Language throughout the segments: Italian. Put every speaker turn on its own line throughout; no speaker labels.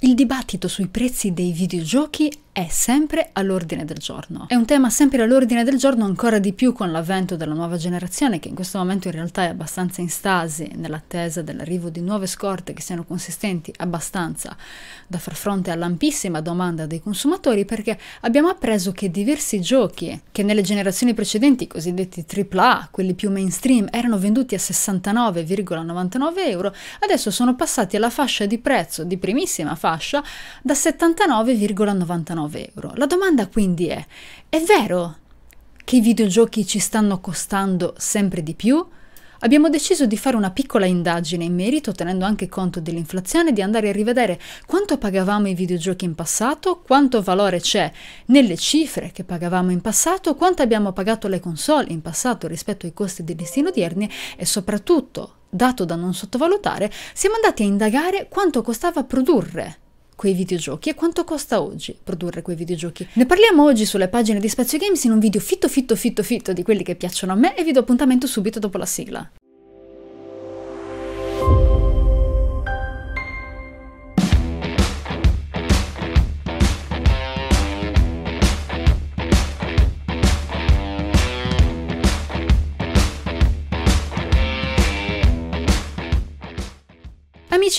Il dibattito sui prezzi dei videogiochi è sempre all'ordine del giorno. È un tema sempre all'ordine del giorno ancora di più con l'avvento della nuova generazione che in questo momento in realtà è abbastanza in stasi nell'attesa dell'arrivo di nuove scorte che siano consistenti abbastanza da far fronte all'ampissima domanda dei consumatori perché abbiamo appreso che diversi giochi che nelle generazioni precedenti, i cosiddetti AAA, quelli più mainstream, erano venduti a 69,99 euro, adesso sono passati alla fascia di prezzo di primissima fascia fascia da 79,99 euro. La domanda quindi è, è vero che i videogiochi ci stanno costando sempre di più? Abbiamo deciso di fare una piccola indagine in merito, tenendo anche conto dell'inflazione, di andare a rivedere quanto pagavamo i videogiochi in passato, quanto valore c'è nelle cifre che pagavamo in passato, quanto abbiamo pagato le console in passato rispetto ai costi dei listino odierni e soprattutto, dato da non sottovalutare, siamo andati a indagare quanto costava produrre quei videogiochi e quanto costa oggi produrre quei videogiochi. Ne parliamo oggi sulle pagine di Spazio Games in un video fitto fitto fitto fitto di quelli che piacciono a me e vi do appuntamento subito dopo la sigla.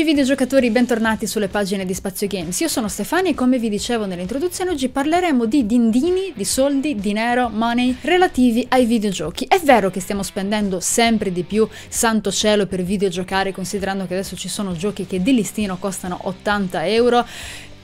Amici videogiocatori, bentornati sulle pagine di Spazio Games. Io sono Stefani e come vi dicevo nell'introduzione oggi parleremo di dindini, di soldi, dinero, money relativi ai videogiochi. È vero che stiamo spendendo sempre di più, santo cielo, per videogiocare considerando che adesso ci sono giochi che di listino costano 80 euro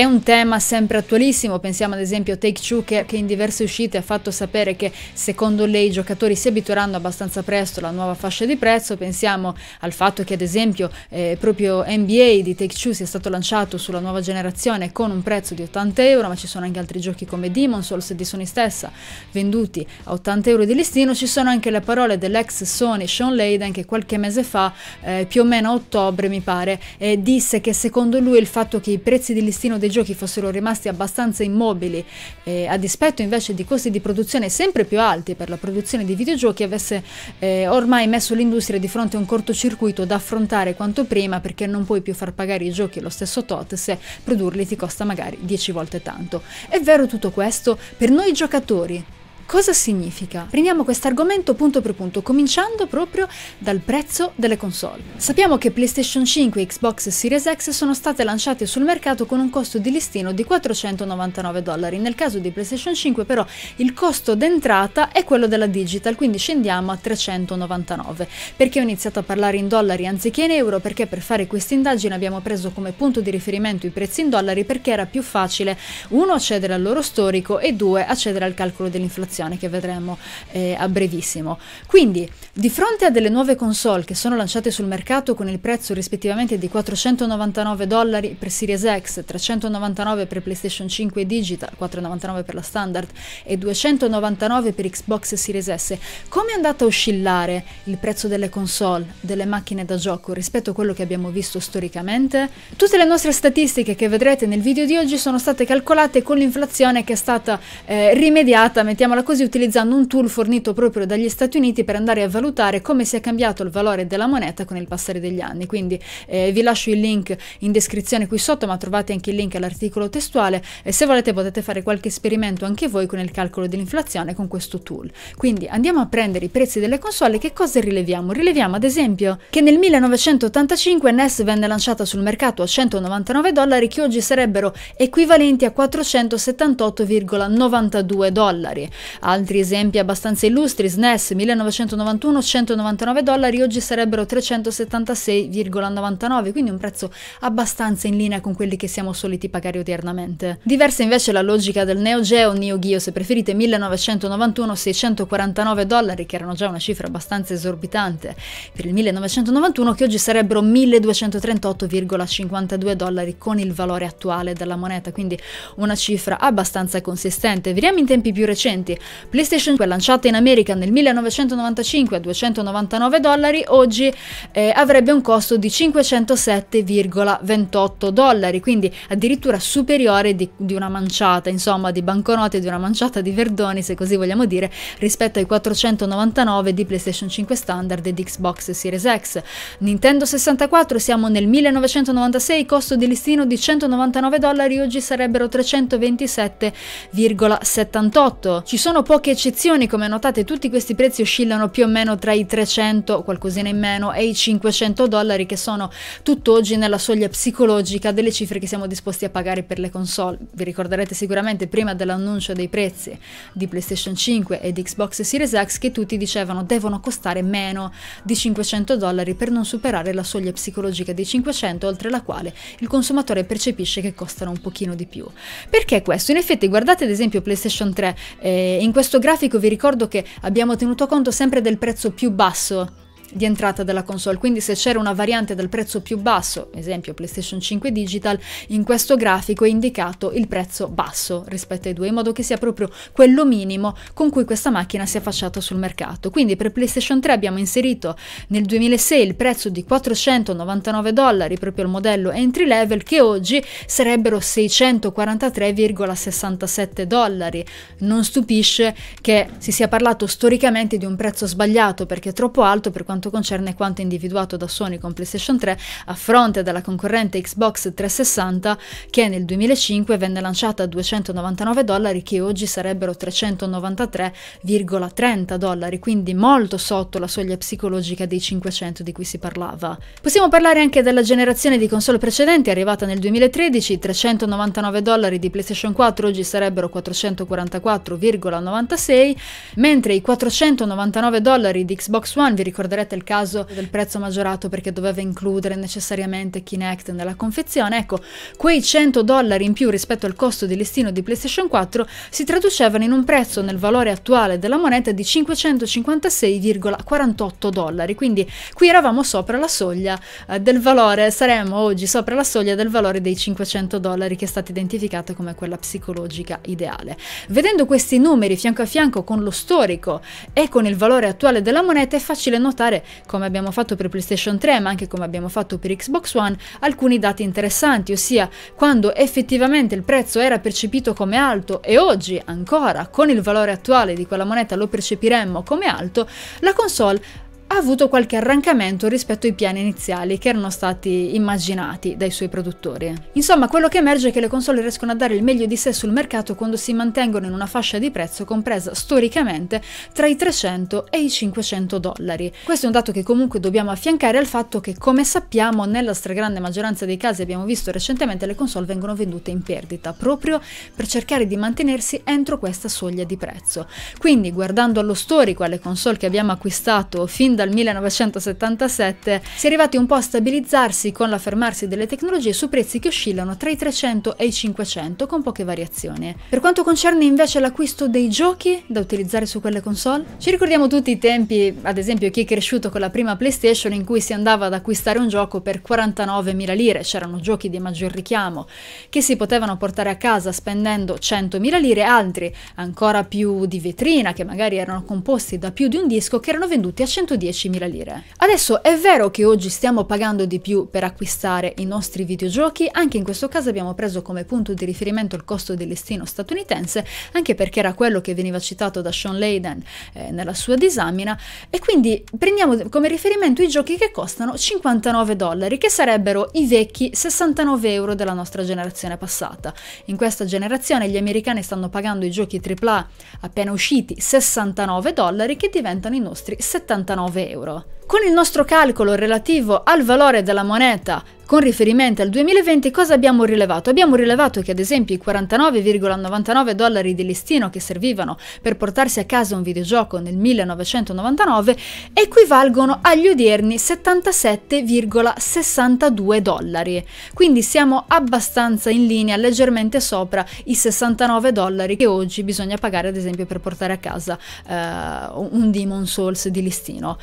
è un tema sempre attualissimo, pensiamo ad esempio a Take Two che, che in diverse uscite ha fatto sapere che secondo lei i giocatori si abitueranno abbastanza presto alla nuova fascia di prezzo, pensiamo al fatto che ad esempio eh, proprio NBA di Take Two sia stato lanciato sulla nuova generazione con un prezzo di 80 euro, ma ci sono anche altri giochi come Demon Souls di Sony stessa venduti a 80 euro di listino, ci sono anche le parole dell'ex Sony Sean Layden che qualche mese fa, eh, più o meno a ottobre mi pare, eh, disse che secondo lui il fatto che i prezzi di listino dei giochi fossero rimasti abbastanza immobili, eh, a dispetto invece di costi di produzione sempre più alti per la produzione di videogiochi, avesse eh, ormai messo l'industria di fronte a un cortocircuito da affrontare quanto prima perché non puoi più far pagare i giochi lo stesso tot se produrli ti costa magari 10 volte tanto. È vero tutto questo? Per noi giocatori Cosa significa? Prendiamo questo argomento punto per punto, cominciando proprio dal prezzo delle console. Sappiamo che PlayStation 5 e Xbox Series X sono state lanciate sul mercato con un costo di listino di 499 dollari. Nel caso di PlayStation 5 però il costo d'entrata è quello della digital, quindi scendiamo a 399. Perché ho iniziato a parlare in dollari anziché in euro? Perché per fare questa indagine abbiamo preso come punto di riferimento i prezzi in dollari perché era più facile uno accedere al loro storico e due accedere al calcolo dell'inflazione evoluzione che vedremo eh, a brevissimo. Quindi, di fronte a delle nuove console che sono lanciate sul mercato con il prezzo rispettivamente di 499 dollari per Series X, 399 per PlayStation 5 Digital, 499 per la standard e 299 per Xbox Series S, come è andato a oscillare il prezzo delle console, delle macchine da gioco rispetto a quello che abbiamo visto storicamente? Tutte le nostre statistiche che vedrete nel video di oggi sono state calcolate con l'inflazione che è stata eh, rimediata, mettiamola così, così utilizzando un tool fornito proprio dagli Stati Uniti per andare a valutare come si è cambiato il valore della moneta con il passare degli anni. Quindi eh, vi lascio il link in descrizione qui sotto, ma trovate anche il link all'articolo testuale e se volete potete fare qualche esperimento anche voi con il calcolo dell'inflazione con questo tool. Quindi andiamo a prendere i prezzi delle console, che cosa rileviamo? Rileviamo ad esempio che nel 1985 NES venne lanciata sul mercato a 199 dollari che oggi sarebbero equivalenti a 478,92 dollari. Altri esempi abbastanza illustri, SNES 1991 199 dollari, oggi sarebbero 376,99, quindi un prezzo abbastanza in linea con quelli che siamo soliti pagare odiernamente. Diversa invece la logica del Neo Geo, Neo Geo se preferite 1991 649 dollari, che erano già una cifra abbastanza esorbitante per il 1991 che oggi sarebbero 1238,52 dollari con il valore attuale della moneta, quindi una cifra abbastanza consistente. Vediamo in tempi più recenti, PlayStation 5 lanciata in America nel 1995 a 299 dollari, oggi eh, avrebbe un costo di 507,28 dollari, quindi addirittura superiore di, di, una manciata, insomma di banconote, di una manciata di verdoni, se così vogliamo dire, rispetto ai 499 di PlayStation 5 standard e di Xbox Series X. Nintendo 64 siamo nel 1996, costo di listino di 199 dollari, oggi sarebbero 327,78. Ci sono sono poche eccezioni, come notate tutti questi prezzi oscillano più o meno tra i 300, qualcosina in meno, e i 500 dollari che sono tutt'oggi nella soglia psicologica delle cifre che siamo disposti a pagare per le console. Vi ricorderete sicuramente prima dell'annuncio dei prezzi di PlayStation 5 ed Xbox Series X che tutti dicevano devono costare meno di 500 dollari per non superare la soglia psicologica dei 500 oltre la quale il consumatore percepisce che costano un pochino di più. Perché questo? In effetti guardate ad esempio PlayStation 3 e eh, in questo grafico vi ricordo che abbiamo tenuto conto sempre del prezzo più basso di entrata della console, quindi se c'era una variante dal prezzo più basso, esempio PlayStation 5 Digital, in questo grafico è indicato il prezzo basso rispetto ai due, in modo che sia proprio quello minimo con cui questa macchina si è affacciata sul mercato. Quindi per PlayStation 3 abbiamo inserito nel 2006 il prezzo di 499 dollari, proprio il modello entry level, che oggi sarebbero 643,67 dollari. Non stupisce che si sia parlato storicamente di un prezzo sbagliato perché è troppo alto per quanto quanto concerne quanto individuato da Sony con PlayStation 3 a fronte della concorrente Xbox 360 che nel 2005 venne lanciata a 299 dollari che oggi sarebbero 393,30 dollari, quindi molto sotto la soglia psicologica dei 500 di cui si parlava. Possiamo parlare anche della generazione di console precedente arrivata nel 2013, 399 dollari di PlayStation 4 oggi sarebbero 444,96, mentre i 499 dollari di Xbox One, vi ricorderete Vedete il caso del prezzo maggiorato perché doveva includere necessariamente Kinect nella confezione. Ecco, quei 100 dollari in più rispetto al costo di listino di PlayStation 4 si traducevano in un prezzo nel valore attuale della moneta di 556,48 dollari. Quindi qui eravamo sopra la soglia eh, del valore, saremmo oggi sopra la soglia del valore dei 500 dollari che è stata identificata come quella psicologica ideale. Vedendo questi numeri fianco a fianco con lo storico e con il valore attuale della moneta è facile notare come abbiamo fatto per PlayStation 3 ma anche come abbiamo fatto per Xbox One, alcuni dati interessanti, ossia quando effettivamente il prezzo era percepito come alto e oggi ancora con il valore attuale di quella moneta lo percepiremmo come alto, la console ha avuto qualche arrancamento rispetto ai piani iniziali che erano stati immaginati dai suoi produttori. Insomma, quello che emerge è che le console riescono a dare il meglio di sé sul mercato quando si mantengono in una fascia di prezzo compresa storicamente tra i 300 e i 500 dollari. Questo è un dato che comunque dobbiamo affiancare al fatto che, come sappiamo, nella stragrande maggioranza dei casi abbiamo visto recentemente le console vengono vendute in perdita, proprio per cercare di mantenersi entro questa soglia di prezzo. Quindi, guardando allo storico, alle console che abbiamo acquistato fin da dal 1977, si è arrivati un po' a stabilizzarsi con l'affermarsi delle tecnologie su prezzi che oscillano tra i 300 e i 500 con poche variazioni. Per quanto concerne invece l'acquisto dei giochi da utilizzare su quelle console, ci ricordiamo tutti i tempi, ad esempio chi è cresciuto con la prima PlayStation in cui si andava ad acquistare un gioco per 49.000 lire, c'erano giochi di maggior richiamo, che si potevano portare a casa spendendo 100.000 lire, altri ancora più di vetrina, che magari erano composti da più di un disco, che erano venduti a 110 10.000 lire. Adesso è vero che oggi stiamo pagando di più per acquistare i nostri videogiochi, anche in questo caso abbiamo preso come punto di riferimento il costo del listino statunitense, anche perché era quello che veniva citato da Sean Layden eh, nella sua disamina, e quindi prendiamo come riferimento i giochi che costano 59 dollari, che sarebbero i vecchi 69 euro della nostra generazione passata. In questa generazione gli americani stanno pagando i giochi AAA appena usciti 69 dollari che diventano i nostri 79 euro 9 euro Con il nostro calcolo relativo al valore della moneta con riferimento al 2020 cosa abbiamo rilevato? Abbiamo rilevato che ad esempio i 49,99 dollari di listino che servivano per portarsi a casa un videogioco nel 1999 equivalgono agli odierni 77,62 dollari. Quindi siamo abbastanza in linea, leggermente sopra i 69 dollari che oggi bisogna pagare ad esempio per portare a casa eh, un Demon Souls di listino.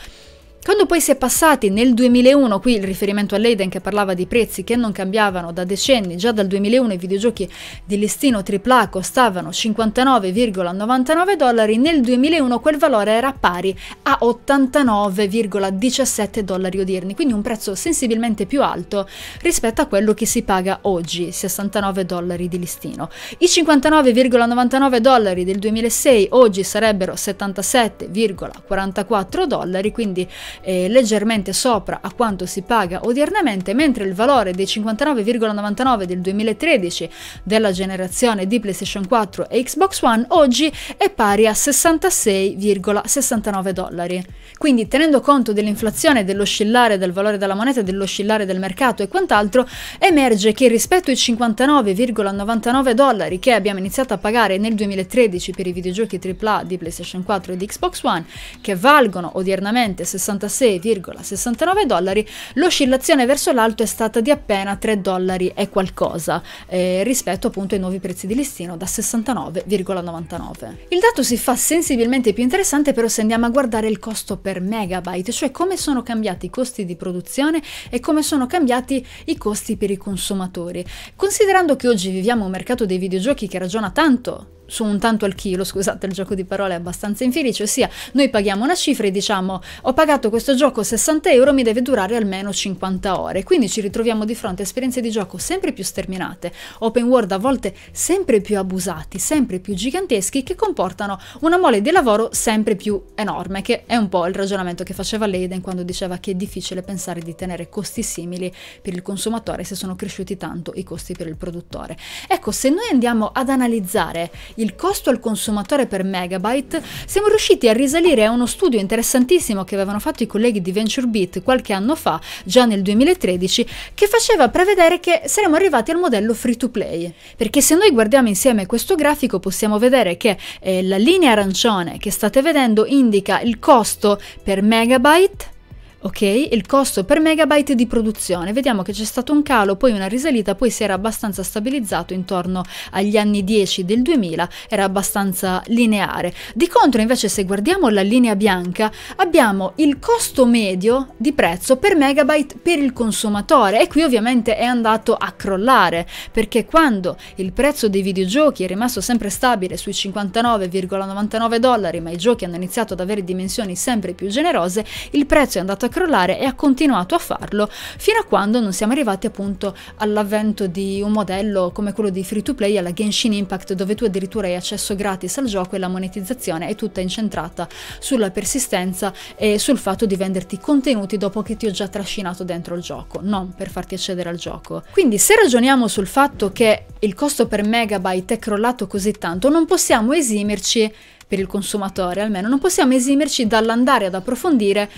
Quando poi si è passati nel 2001, qui il riferimento a Leiden che parlava di prezzi che non cambiavano da decenni, già dal 2001 i videogiochi di listino AAA costavano 59,99 dollari, nel 2001 quel valore era pari a 89,17 dollari odierni, quindi un prezzo sensibilmente più alto rispetto a quello che si paga oggi, 69 dollari di listino. I 59,99 dollari del 2006 oggi sarebbero 77,44 dollari, quindi eh, leggermente sopra a quanto si paga odiernamente, mentre il valore dei 59,99 del 2013 della generazione di PlayStation 4 e Xbox One oggi è pari a 66,69 dollari. Quindi tenendo conto dell'inflazione, dell'oscillare del valore della moneta, dell'oscillare del mercato e quant'altro, emerge che rispetto ai 59,99 dollari che abbiamo iniziato a pagare nel 2013 per i videogiochi AAA di PlayStation 4 e di Xbox One, che valgono odiernamente 60 66,69 dollari, l'oscillazione verso l'alto è stata di appena 3 dollari e qualcosa eh, rispetto appunto ai nuovi prezzi di listino da 69,99. Il dato si fa sensibilmente più interessante però se andiamo a guardare il costo per megabyte, cioè come sono cambiati i costi di produzione e come sono cambiati i costi per i consumatori. Considerando che oggi viviamo un mercato dei videogiochi che ragiona tanto su un tanto al chilo, scusate il gioco di parole è abbastanza infelice, ossia noi paghiamo una cifra e diciamo ho pagato questo gioco 60 euro, mi deve durare almeno 50 ore, quindi ci ritroviamo di fronte a esperienze di gioco sempre più sterminate, open world a volte sempre più abusati, sempre più giganteschi, che comportano una mole di lavoro sempre più enorme, che è un po' il ragionamento che faceva Leiden quando diceva che è difficile pensare di tenere costi simili per il consumatore se sono cresciuti tanto i costi per il produttore. Ecco, se noi andiamo ad analizzare il costo al consumatore per megabyte, siamo riusciti a risalire a uno studio interessantissimo che avevano fatto i colleghi di VentureBeat qualche anno fa, già nel 2013, che faceva prevedere che saremmo arrivati al modello free to play. Perché se noi guardiamo insieme questo grafico possiamo vedere che eh, la linea arancione che state vedendo indica il costo per megabyte Ok, il costo per megabyte di produzione, vediamo che c'è stato un calo, poi una risalita, poi si era abbastanza stabilizzato intorno agli anni 10 del 2000, era abbastanza lineare. Di contro invece se guardiamo la linea bianca abbiamo il costo medio di prezzo per megabyte per il consumatore e qui ovviamente è andato a crollare perché quando il prezzo dei videogiochi è rimasto sempre stabile sui 59,99 dollari ma i giochi hanno iniziato ad avere dimensioni sempre più generose, il prezzo è andato a a crollare e ha continuato a farlo fino a quando non siamo arrivati appunto all'avvento di un modello come quello di free to play alla Genshin Impact dove tu addirittura hai accesso gratis al gioco e la monetizzazione è tutta incentrata sulla persistenza e sul fatto di venderti contenuti dopo che ti ho già trascinato dentro il gioco, non per farti accedere al gioco. Quindi se ragioniamo sul fatto che il costo per megabyte è crollato così tanto, non possiamo esimerci per il consumatore almeno, non possiamo esimerci dall'andare ad approfondire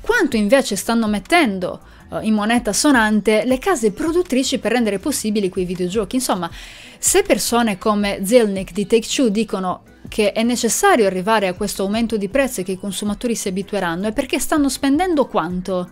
quanto invece stanno mettendo eh, in moneta sonante le case produttrici per rendere possibili quei videogiochi. Insomma, se persone come Zelnik di Take-Two dicono che è necessario arrivare a questo aumento di prezzi che i consumatori si abitueranno è perché stanno spendendo quanto?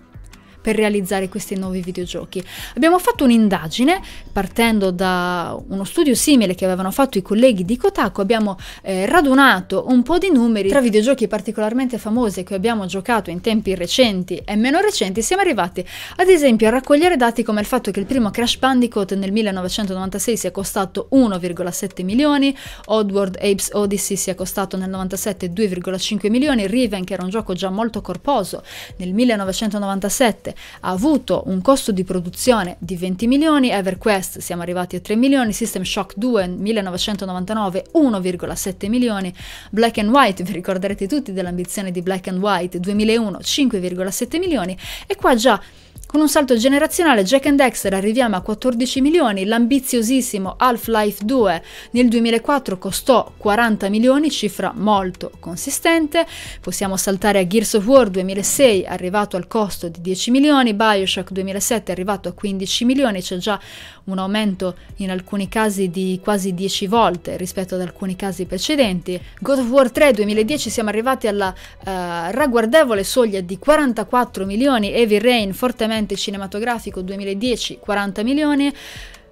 per realizzare questi nuovi videogiochi. Abbiamo fatto un'indagine partendo da uno studio simile che avevano fatto i colleghi di Kotaku, abbiamo eh, radunato un po' di numeri tra videogiochi particolarmente famosi che abbiamo giocato in tempi recenti e meno recenti, siamo arrivati ad esempio a raccogliere dati come il fatto che il primo Crash Bandicoot nel 1996 sia costato 1,7 milioni, Oddworld Apes Odyssey sia costato nel 97 2,5 milioni, Riven che era un gioco già molto corposo nel 1997 ha avuto un costo di produzione di 20 milioni, EverQuest siamo arrivati a 3 milioni, System Shock 2 1999 1,7 milioni, Black and White, vi ricorderete tutti dell'ambizione di Black and White 2001 5,7 milioni e qua già con un salto generazionale Jack and Dexter arriviamo a 14 milioni, l'ambiziosissimo Half-Life 2 nel 2004 costò 40 milioni, cifra molto consistente. Possiamo saltare a Gears of War 2006 arrivato al costo di 10 milioni, Bioshock 2007 arrivato a 15 milioni, c'è già un aumento in alcuni casi di quasi 10 volte rispetto ad alcuni casi precedenti. God of War 3 2010 siamo arrivati alla eh, ragguardevole soglia di 44 milioni, Heavy Rain fortemente cinematografico 2010 40 milioni,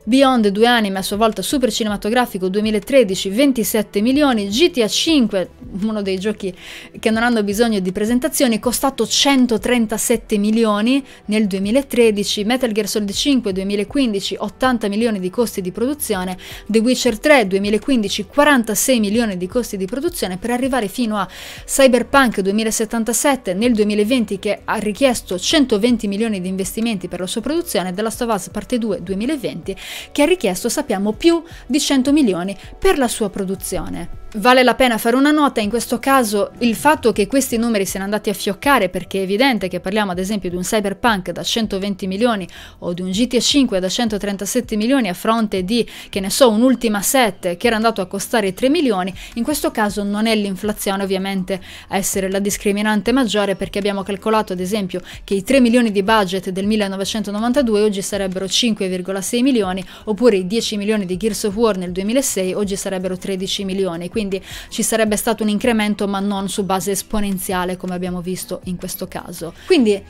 Beyond due anime a sua volta super cinematografico 2013 27 milioni, GTA 5 uno dei giochi che non hanno bisogno di presentazioni costato 137 milioni nel 2013, Metal Gear Solid 5 2015 80 milioni di costi di produzione, The Witcher 3 2015 46 milioni di costi di produzione per arrivare fino a Cyberpunk 2077 nel 2020 che ha richiesto 120 milioni di investimenti per la sua produzione, The Last of Us Parte 2 2020 che ha richiesto, sappiamo, più di 100 milioni per la sua produzione. Vale la pena fare una nota, in questo caso il fatto che questi numeri siano andati a fioccare, perché è evidente che parliamo ad esempio di un cyberpunk da 120 milioni o di un GTA 5 da 137 milioni a fronte di, che ne so, un'ultima 7 che era andato a costare 3 milioni, in questo caso non è l'inflazione ovviamente a essere la discriminante maggiore perché abbiamo calcolato ad esempio che i 3 milioni di budget del 1992 oggi sarebbero 5,6 milioni oppure i 10 milioni di Gears of War nel 2006 oggi sarebbero 13 milioni, quindi ci sarebbe stato un incremento ma non su base esponenziale come abbiamo visto in questo caso. Quindi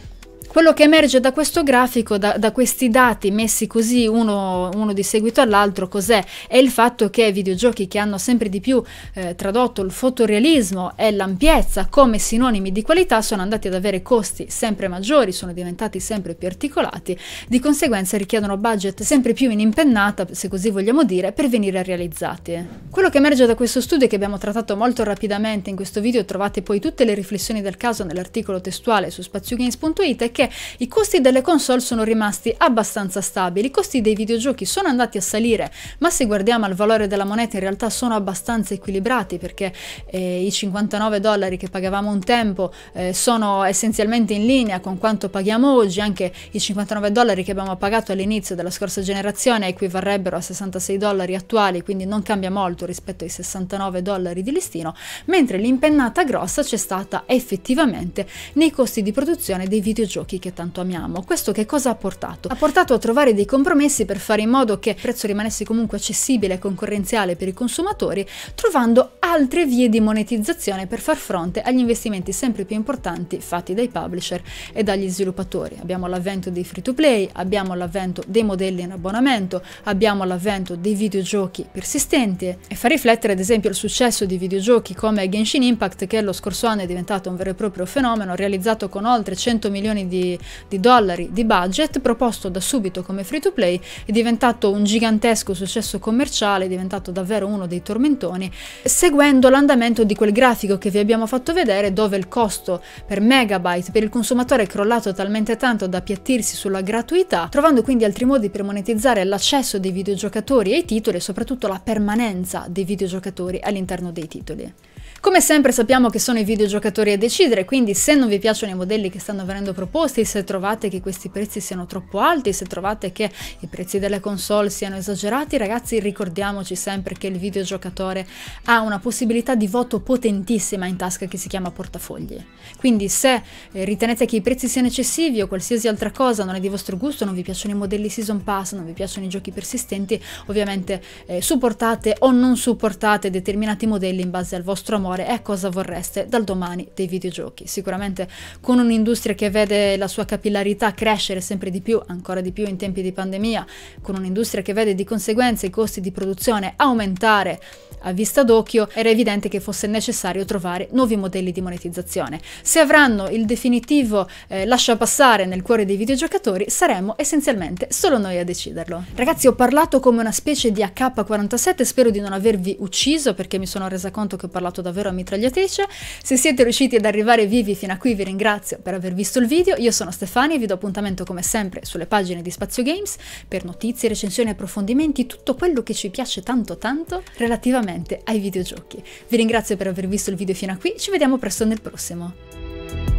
quello che emerge da questo grafico, da, da questi dati messi così uno, uno di seguito all'altro, cos'è? È il fatto che videogiochi che hanno sempre di più eh, tradotto il fotorealismo e l'ampiezza come sinonimi di qualità sono andati ad avere costi sempre maggiori, sono diventati sempre più articolati, di conseguenza richiedono budget sempre più in impennata, se così vogliamo dire, per venire realizzati. Quello che emerge da questo studio, che abbiamo trattato molto rapidamente in questo video, trovate poi tutte le riflessioni del caso nell'articolo testuale su spaziogames.it, perché i costi delle console sono rimasti abbastanza stabili, i costi dei videogiochi sono andati a salire, ma se guardiamo al valore della moneta in realtà sono abbastanza equilibrati perché eh, i 59 dollari che pagavamo un tempo eh, sono essenzialmente in linea con quanto paghiamo oggi, anche i 59 dollari che abbiamo pagato all'inizio della scorsa generazione equivarrebbero a 66 dollari attuali, quindi non cambia molto rispetto ai 69 dollari di listino, mentre l'impennata grossa c'è stata effettivamente nei costi di produzione dei videogiochi giochi che tanto amiamo. Questo che cosa ha portato? Ha portato a trovare dei compromessi per fare in modo che il prezzo rimanesse comunque accessibile e concorrenziale per i consumatori, trovando altre vie di monetizzazione per far fronte agli investimenti sempre più importanti fatti dai publisher e dagli sviluppatori. Abbiamo l'avvento dei free to play, abbiamo l'avvento dei modelli in abbonamento, abbiamo l'avvento dei videogiochi persistenti e fa riflettere ad esempio il successo di videogiochi come Genshin Impact che lo scorso anno è diventato un vero e proprio fenomeno realizzato con oltre 100 milioni di di, di dollari di budget, proposto da subito come free to play, è diventato un gigantesco successo commerciale, è diventato davvero uno dei tormentoni, seguendo l'andamento di quel grafico che vi abbiamo fatto vedere dove il costo per megabyte per il consumatore è crollato talmente tanto da appiattirsi sulla gratuità, trovando quindi altri modi per monetizzare l'accesso dei videogiocatori ai titoli e soprattutto la permanenza dei videogiocatori all'interno dei titoli. Come sempre sappiamo che sono i videogiocatori a decidere, quindi se non vi piacciono i modelli che stanno venendo proposti, se trovate che questi prezzi siano troppo alti, se trovate che i prezzi delle console siano esagerati, ragazzi ricordiamoci sempre che il videogiocatore ha una possibilità di voto potentissima in tasca che si chiama portafogli. Quindi se eh, ritenete che i prezzi siano eccessivi o qualsiasi altra cosa non è di vostro gusto, non vi piacciono i modelli Season Pass, non vi piacciono i giochi persistenti, ovviamente eh, supportate o non supportate determinati modelli in base al vostro amore memoria è eh, cosa vorreste dal domani dei videogiochi. Sicuramente con un'industria che vede la sua capillarità crescere sempre di più, ancora di più in tempi di pandemia, con un'industria che vede di conseguenza i costi di produzione aumentare a vista d'occhio, era evidente che fosse necessario trovare nuovi modelli di monetizzazione. Se avranno il definitivo eh, lascia passare nel cuore dei videogiocatori, saremmo essenzialmente solo noi a deciderlo. Ragazzi, ho parlato come una specie di AK-47, spero di non avervi ucciso perché mi sono resa conto che ho parlato davvero loro mitragliatrice. Se siete riusciti ad arrivare vivi fino a qui vi ringrazio per aver visto il video, io sono Stefania e vi do appuntamento come sempre sulle pagine di Spazio Games per notizie, recensioni, approfondimenti, tutto quello che ci piace tanto tanto relativamente ai videogiochi. Vi ringrazio per aver visto il video fino a qui, ci vediamo presto nel prossimo.